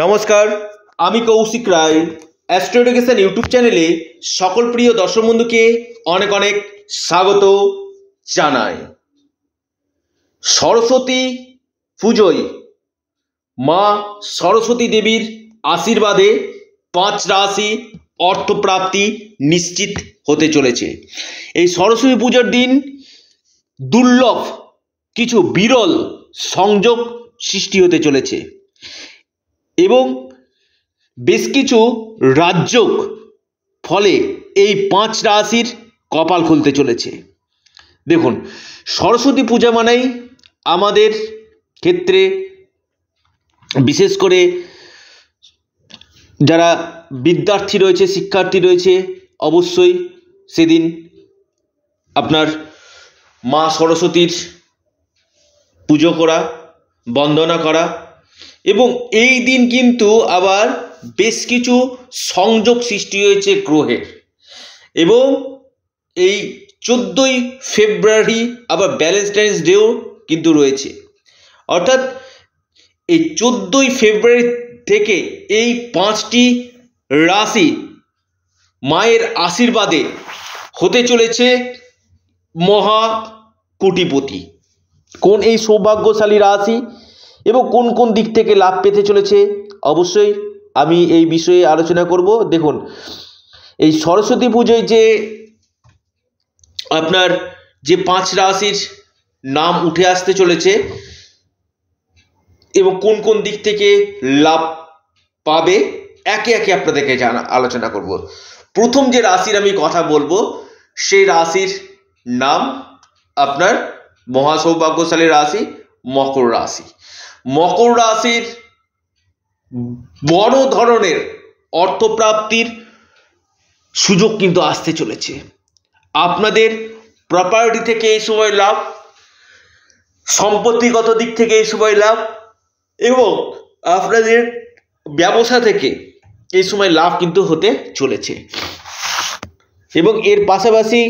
নমস্কার আমি কৌশিক রায় astro YouTube চ্যানেলে সকল প্রিয় দর্শক বন্ধুকে অনেক অনেক স্বাগত জানাই সরস্বতী পুজোয় মা সরস্বতী দেবীর আশীর্বাদে পাঁচ রাশি অর্থপ্রাপ্তি নিশ্চিত হতে চলেছে এই সরস্বতী পুজোর দিন দুর্লভ কিছু বিরল সংযোগ সৃষ্টি হতে চলেছে এবং বেশ কিছু রাজ্য ফলে এই পাঁচ রাশির কপাল খুলতে চলেছে দেখুন সরস্বতী পূজা মানেই আমাদের ক্ষেত্রে বিশেষ করে যারা বিদ্যার্থী রয়েছে শিক্ষার্থী রয়েছে অবশ্যই সেদিন আপনার মা সরস্বতীর পুজো করা বন্দনা করা এবং এই দিন কিন্তু আবার বেশ কিছু সংযোগ সৃষ্টি হয়েছে গ্রহের এবং এই চোদ্দোই ফেব্রুয়ারি আবার ব্যালেন্টাইন্স ডেও কিন্তু রয়েছে অর্থাৎ এই চোদ্দোই ফেব্রুয়ারি থেকে এই পাঁচটি রাশি মায়ের আশীর্বাদে হতে চলেছে মহা কোটিপতি কোন এই সৌভাগ্যশালী রাশি এবং কোন কোন দিক থেকে লাভ পেতে চলেছে অবশ্যই আমি এই বিষয়ে আলোচনা করব দেখুন এই সরস্বতী পুজোয় যে আপনার যে পাঁচ রাশির নাম উঠে আসতে চলেছে এবং কোন কোন দিক থেকে লাভ পাবে একে একে আপনাদেরকে জানা আলোচনা করব প্রথম যে রাশির আমি কথা বলবো সেই রাশির নাম আপনার মহাসৌভাগ্যশালী রাশি মকর রাশি মকর রাশির বড় ধরনের অর্থপ্রাপ্তির সুযোগ কিন্তু আসতে চলেছে আপনাদের প্রপার্টি থেকে এই সময় লাভ সম্পত্তিগত দিক থেকে এই সময় লাভ এবং আপনাদের ব্যবসা থেকে এই সময় লাভ কিন্তু হতে চলেছে এবং এর পাশাপাশি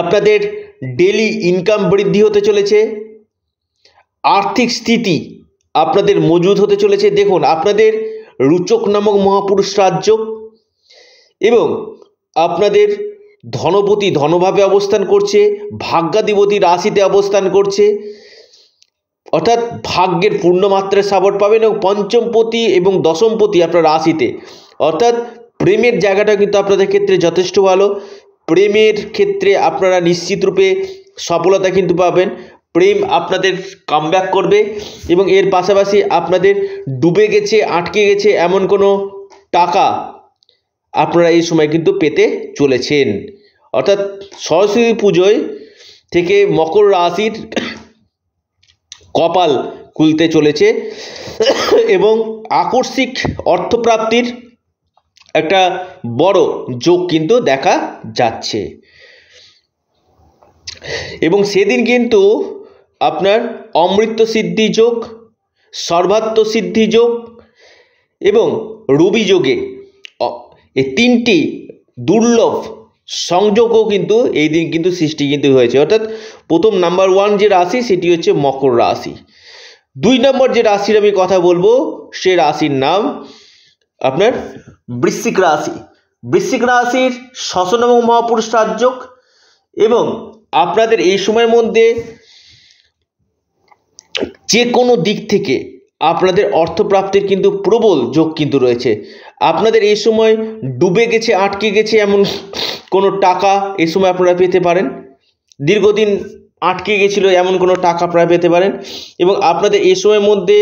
আপনাদের ডেলি ইনকাম বৃদ্ধি হতে চলেছে আর্থিক স্থিতি আপনাদের মজুদ হতে চলেছে দেখুন আপনাদের রুচক নামক মহাপুরুষ রাজ্য এবং আপনাদের ধনপতি ধনভাবে অবস্থান করছে ভাগ্যাধিপতি রাশিতে অবস্থান করছে অর্থাৎ ভাগ্যের পূর্ণ মাত্রায় সাপোর্ট পাবেন এবং পঞ্চমপতি এবং দশমপতি আপনার রাশিতে অর্থাৎ প্রেমের জায়গাটা কিন্তু আপনাদের ক্ষেত্রে যথেষ্ট ভালো প্রেমের ক্ষেত্রে আপনারা নিশ্চিতরূপে সফলতা কিন্তু পাবেন প্রেম আপনাদের কামব্যাক করবে এবং এর পাশাপাশি আপনাদের ডুবে গেছে আটকে গেছে এমন কোনো টাকা আপনারা এই সময় কিন্তু পেতে চলেছেন অর্থাৎ সরস্বতী পুজোয় থেকে মকর রাশির কপাল খুলতে চলেছে এবং আকস্মিক অর্থপ্রাপ্তির একটা বড় যোগ কিন্তু দেখা যাচ্ছে এবং সেদিন কিন্তু আপনার অমৃত সিদ্ধি যোগ সর্বাত্ম সিদ্ধি যোগ এবং রবি যোগে এই তিনটি দুর্লভ সংযোগও কিন্তু এই দিন কিন্তু সৃষ্টি কিন্তু হয়েছে অর্থাৎ প্রথম নাম্বার ওয়ান যে রাশি সেটি হচ্ছে মকর রাশি দুই নম্বর যে রাশির আমি কথা বলবো সে রাশির নাম আপনার বৃশ্চিক রাশি বৃশ্চিক রাশির শ্বসন এবং মহাপুরুষ রাজযোগ এবং আপনাদের এই সময়ের মধ্যে যে কোনো দিক থেকে আপনাদের অর্থপ্রাপ্তির কিন্তু প্রবল যোগ কিন্তু রয়েছে আপনাদের এই সময় ডুবে গেছে আটকে গেছে এমন কোনো টাকা এ সময় আপনারা পেতে পারেন দীর্ঘদিন আটকে গেছিল এমন কোনো টাকা আপনারা পেতে পারেন এবং আপনাদের এ সময়ের মধ্যে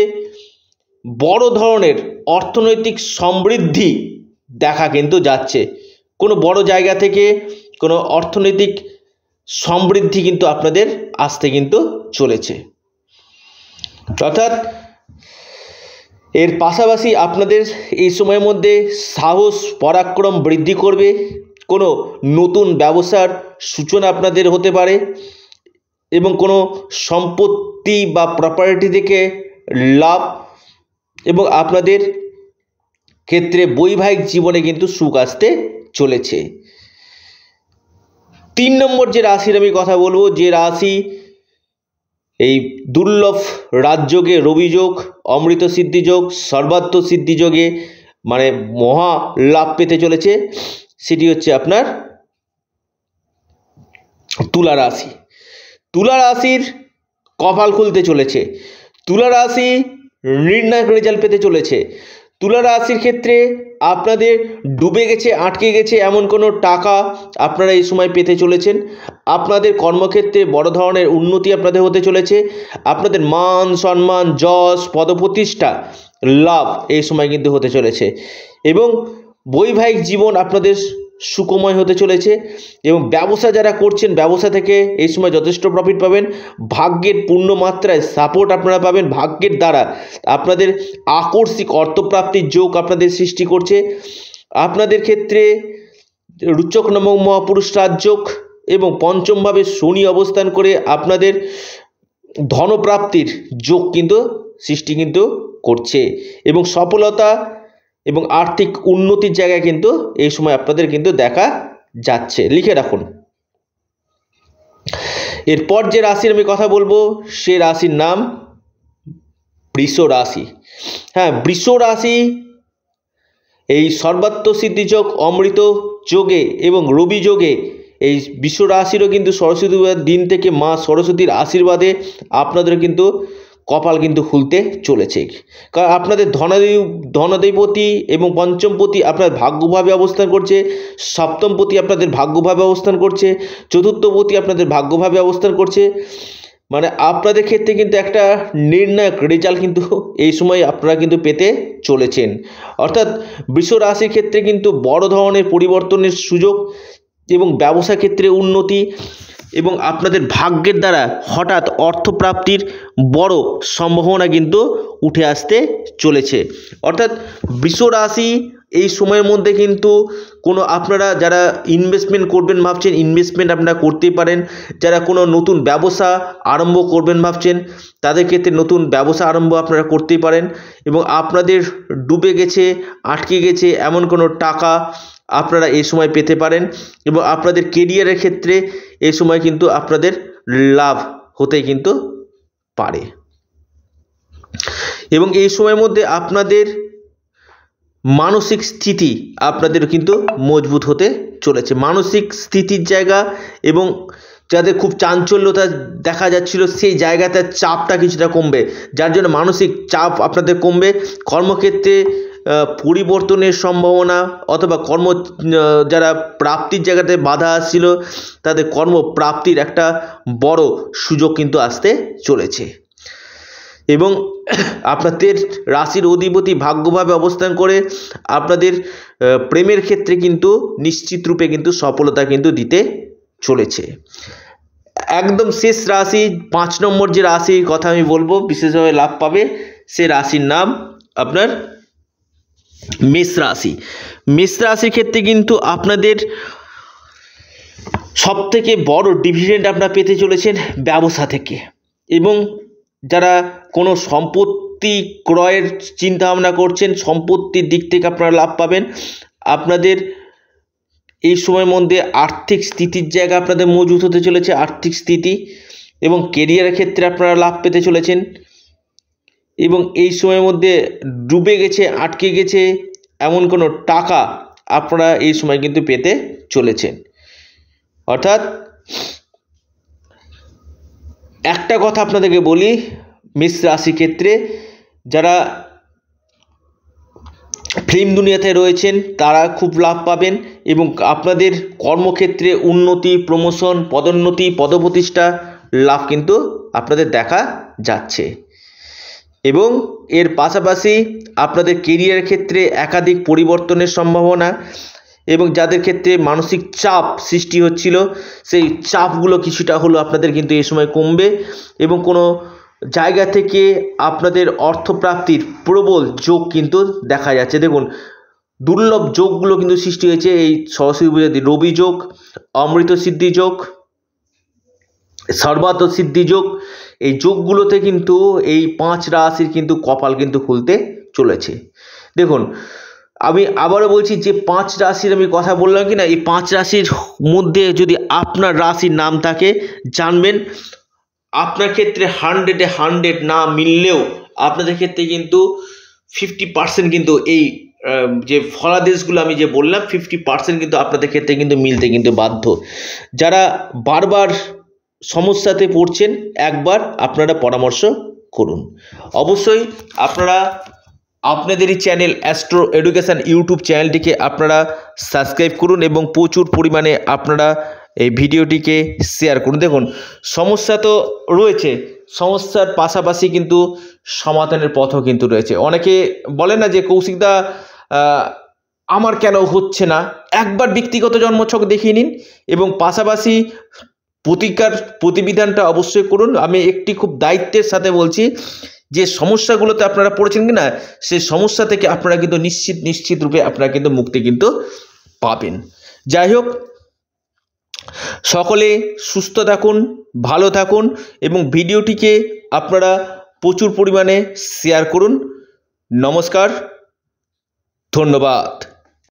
বড় ধরনের অর্থনৈতিক সমৃদ্ধি দেখা কিন্তু যাচ্ছে কোনো বড় জায়গা থেকে কোনো অর্থনৈতিক সমৃদ্ধি কিন্তু আপনাদের আসতে কিন্তু চলেছে অর্থাৎ এর পাশাপাশি আপনাদের এই সময়ের মধ্যে সাহস পরাক্রম বৃদ্ধি করবে কোনো নতুন ব্যবসার সূচনা আপনাদের হতে পারে এবং কোনো সম্পত্তি বা প্রপার্টি থেকে লাভ এবং আপনাদের ক্ষেত্রে বৈবাহিক জীবনে কিন্তু সুখ আসতে চলেছে তিন নম্বর যে রাশির আমি কথা বলবো যে রাশি এই দুর্লভ রাজযোগে রবিযোগ অমৃত সিদ্ধিযোগ সর্বাত্ম সিদ্ধিযোগে মানে মহা লাভ পেতে চলেছে সেটি হচ্ছে আপনার তুলা রাশি তুলা রাশির কপাল খুলতে চলেছে তুলা রাশি নির্ণায়ক রেজাল্ট পেতে চলেছে তুলা রাশির ক্ষেত্রে আপনাদের ডুবে গেছে আটকে গেছে এমন কোনো টাকা আপনারা এই সময় পেতে চলেছেন আপনাদের কর্মক্ষেত্রে বড় ধরনের উন্নতি আপনাদের হতে চলেছে আপনাদের মান সম্মান যশ পদপ্রতিষ্ঠা লাভ এই সময় কিন্তু হতে চলেছে এবং বৈবাহিক জীবন আপনাদের সুকময় হতে চলেছে এবং ব্যবসা যারা করছেন ব্যবসা থেকে এই সময় যথেষ্ট প্রফিট পাবেন ভাগ্যের পূর্ণ মাত্রায় সাপোর্ট আপনারা পাবেন ভাগ্যের দ্বারা আপনাদের আকর্ষিক অর্থপ্রাপ্তির যোগ আপনাদের সৃষ্টি করছে আপনাদের ক্ষেত্রে রুচক নামক মহাপুরুষ রাজযোগ এবং পঞ্চমভাবে শনি অবস্থান করে আপনাদের ধনপ্রাপ্তির যোগ কিন্তু সৃষ্টি কিন্তু করছে এবং সফলতা এবং আর্থিক উন্নতির জায়গায় কিন্তু এই সময় আপনাদের কিন্তু দেখা যাচ্ছে লিখে রাখুন এরপর যে রাশির আমি কথা বলবো সে রাশির নাম বৃষ রাশি হ্যাঁ বৃষ রাশি এই সর্বাত্ম সিদ্ধিযোগ অমৃত যোগে এবং রবি যোগে এই বিশ্ব রাশিরও কিন্তু সরস্বতী দিন থেকে মা সরস্বতীর আশীর্বাদে আপনাদের কিন্তু কপাল কিন্তু খুলতে চলেছে কারণ আপনাদের ধনাদেব ধনাধিপতি এবং পঞ্চমপতি আপনার ভাগ্যভাবে অবস্থান করছে সপ্তমপতি আপনাদের ভাগ্যভাবে অবস্থান করছে চতুর্থপতি আপনাদের ভাগ্যভাবে অবস্থান করছে মানে আপনাদের ক্ষেত্রে কিন্তু একটা নির্ণায়ক রেজাল্ট কিন্তু এই সময় আপনারা কিন্তু পেতে চলেছেন অর্থাৎ বৃষ রাশির ক্ষেত্রে কিন্তু বড় ধরনের পরিবর্তনের সুযোগ এবং ব্যবসা ক্ষেত্রে উন্নতি এবং আপনাদের ভাগ্যের দ্বারা হঠাৎ অর্থপ্রাপ্তির বড় সম্ভাবনা কিন্তু উঠে আসতে চলেছে অর্থাৎ বিশ্ব রাশি এই সময়ের মধ্যে কিন্তু কোনো আপনারা যারা ইনভেস্টমেন্ট করবেন ভাবছেন ইনভেস্টমেন্ট আপনারা করতেই পারেন যারা কোনো নতুন ব্যবসা আরম্ভ করবেন ভাবছেন তাদের ক্ষেত্রে নতুন ব্যবসা আরম্ভ আপনারা করতেই পারেন এবং আপনাদের ডুবে গেছে আটকে গেছে এমন কোনো টাকা আপনারা এই সময় পেতে পারেন এবং আপনাদের কেরিয়ারের ক্ষেত্রে এই সময় কিন্তু আপনাদের লাভ হতে কিন্তু পারে এবং এই সময়ের মধ্যে আপনাদের মানসিক স্থিতি আপনাদের কিন্তু মজবুত হতে চলেছে মানসিক স্থিতির জায়গা এবং যাদের খুব চাঞ্চল্যতা দেখা যাচ্ছিল সেই জায়গাতে চাপটা কিছুটা কমবে যার জন্য মানসিক চাপ আপনাদের কমবে কর্মক্ষেত্রে পরিবর্তনের সম্ভাবনা অথবা কর্ম যারা প্রাপ্তির জায়গাতে বাধা আসছিল তাদের কর্মপ্রাপ্তির একটা বড় সুযোগ কিন্তু আসতে চলেছে এবং আপনাদের রাশির অধিপতি ভাগ্যভাবে অবস্থান করে আপনাদের প্রেমের ক্ষেত্রে কিন্তু নিশ্চিত রূপে কিন্তু সফলতা কিন্তু দিতে চলেছে একদম শেষ রাশি পাঁচ নম্বর যে রাশির কথা আমি বলবো বিশেষভাবে লাভ পাবে সে রাশির নাম আপনার মেষ রাশি মেষ রাশির ক্ষেত্রে কিন্তু আপনাদের সব থেকে বড় ডিভিডেন্ড আপনারা পেতে চলেছেন ব্যবসা থেকে এবং যারা কোনো সম্পত্তি ক্রয়ের চিন্তা ভাবনা করছেন সম্পত্তির দিক থেকে আপনারা লাভ পাবেন আপনাদের এই সময়ের মধ্যে আর্থিক স্থিতির জায়গা আপনাদের মজুত হতে চলেছে আর্থিক স্থিতি এবং কেরিয়ারের ক্ষেত্রে আপনারা লাভ পেতে চলেছেন এবং এই সময়ের মধ্যে ডুবে গেছে আটকে গেছে এমন কোনো টাকা আপনারা এই সময় কিন্তু পেতে চলেছেন অর্থাৎ একটা কথা আপনাদেরকে বলি মিস রাশি ক্ষেত্রে যারা ফিল্ম দুনিয়াতে রয়েছেন তারা খুব লাভ পাবেন এবং আপনাদের কর্মক্ষেত্রে উন্নতি প্রমোশন পদোন্নতি পদপ্রতিষ্ঠা লাভ কিন্তু আপনাদের দেখা যাচ্ছে এবং এর পাশাপাশি আপনাদের কেরিয়ারের ক্ষেত্রে একাধিক পরিবর্তনের সম্ভাবনা এবং যাদের ক্ষেত্রে মানসিক চাপ সৃষ্টি হচ্ছিল সেই চাপগুলো কিছুটা হলো আপনাদের কিন্তু এ সময় কমবে এবং কোনো জায়গা থেকে আপনাদের অর্থপ্রাপ্তির প্রবল যোগ কিন্তু দেখা যাচ্ছে দেখুন দুর্লভ যোগগুলো কিন্তু সৃষ্টি হয়েছে এই সরস্বতী পূজাতে রবি যোগ অমৃত সিদ্ধি যোগ সিদ্ধি যোগ এই যোগগুলোতে কিন্তু এই পাঁচ রাশির কিন্তু কপাল কিন্তু খুলতে চলেছে দেখুন আমি আবারও বলছি যে পাঁচ রাশির আমি কথা বললাম কি না এই পাঁচ রাশির মধ্যে যদি আপনার রাশির নাম থাকে জানবেন আপনার ক্ষেত্রে হান্ড্রেডে হান্ড্রেড না মিললেও আপনাদের ক্ষেত্রে কিন্তু ফিফটি পার্সেন্ট কিন্তু এই যে ফলাদেশগুলো আমি যে বললাম ফিফটি পার্সেন্ট কিন্তু আপনাদের ক্ষেত্রে কিন্তু মিলতে কিন্তু বাধ্য যারা বারবার সমস্যাতে পড়ছেন একবার আপনারা পরামর্শ করুন অবশ্যই আপনারা আপনাদেরই চ্যানেল অ্যাস্ট্রো এডুকেশান ইউটিউব চ্যানেলটিকে আপনারা সাবস্ক্রাইব করুন এবং প্রচুর পরিমাণে আপনারা এই ভিডিওটিকে শেয়ার করুন দেখুন সমস্যা তো রয়েছে সমস্যার পাশাপাশি কিন্তু সমাধানের পথও কিন্তু রয়েছে অনেকে বলে না যে কৌশিকদা আমার কেন হচ্ছে না একবার ব্যক্তিগত জন্মছক দেখিয়ে নিন এবং পাশাপাশি প্রতিকার প্রতিবিধানটা অবশ্যই করুন আমি একটি খুব দায়িত্বের সাথে বলছি যে সমস্যাগুলোতে আপনারা পড়েছেন কি না সেই সমস্যা থেকে আপনারা কিন্তু নিশ্চিত নিশ্চিত রূপে আপনারা কিন্তু মুক্তি কিন্তু পাবেন যাই হোক সকলে সুস্থ থাকুন ভালো থাকুন এবং ভিডিওটিকে আপনারা প্রচুর পরিমাণে শেয়ার করুন নমস্কার ধন্যবাদ